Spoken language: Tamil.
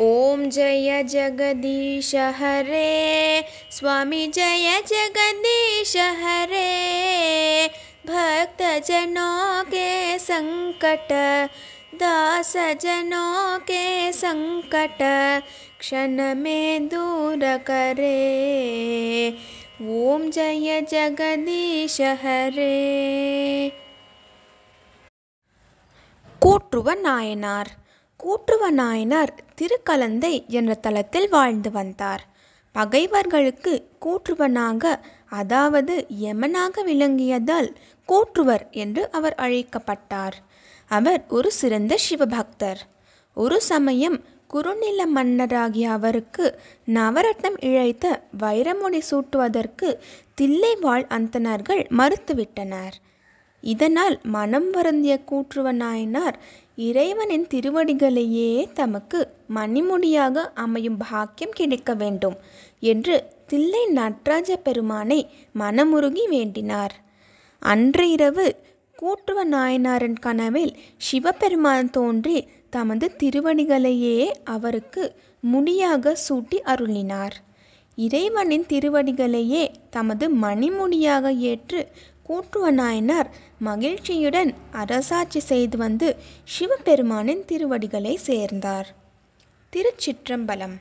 ॐ जय जगदीश हरे स्वामी जय जगदीश हरे भक्त के संकट दास जनों के संकट में दूर करे ॐ जय जगदीश हरे कोटनायनर् கூற்றுவ நாயனார் திருக்கலந்தை என்ற தலத்தில் வாழ்ந்து வந்தார் பகைவர்களுக்கு கூற்றுவனாக அதாவது யமனாக விளங்கியதால் கூற்றுவர் என்று அவர் அழைக்கப்பட்டார் அவர் ஒரு சிறந்த சிவபக்தர் ஒரு சமயம் குறுநில மன்னராகிய அவருக்கு நவரத்னம் இழைத்த வைரமுடி சூட்டுவதற்கு தில்லைவாழ் அந்தனர்கள் மறுத்துவிட்டனர் இதனால் மனம் வருந்திய கூற்றுவ நாயனார் இறைவனின் திருவடிகளையே தமக்கு மணிமுடியாக அமையும் பாக்கியம் கிடைக்க வேண்டும் என்று தில்லை நடராஜ பெருமானை மனமுருகி வேண்டினார் அன்று இரவு கூற்றுவ நாயனாரின் கனவில் சிவபெருமான் தோன்றி தமது திருவடிகளையே அவருக்கு முடியாக சூட்டி அருளினார் இறைவனின் திருவடிகளையே தமது மணிமுடியாக ஏற்று கூட்டுவ மகிழ்ச்சியுடன் அரசாட்சி செய்து வந்து சிவபெருமானின் திருவடிகளை சேர்ந்தார் திருச்சிற்றம்பலம்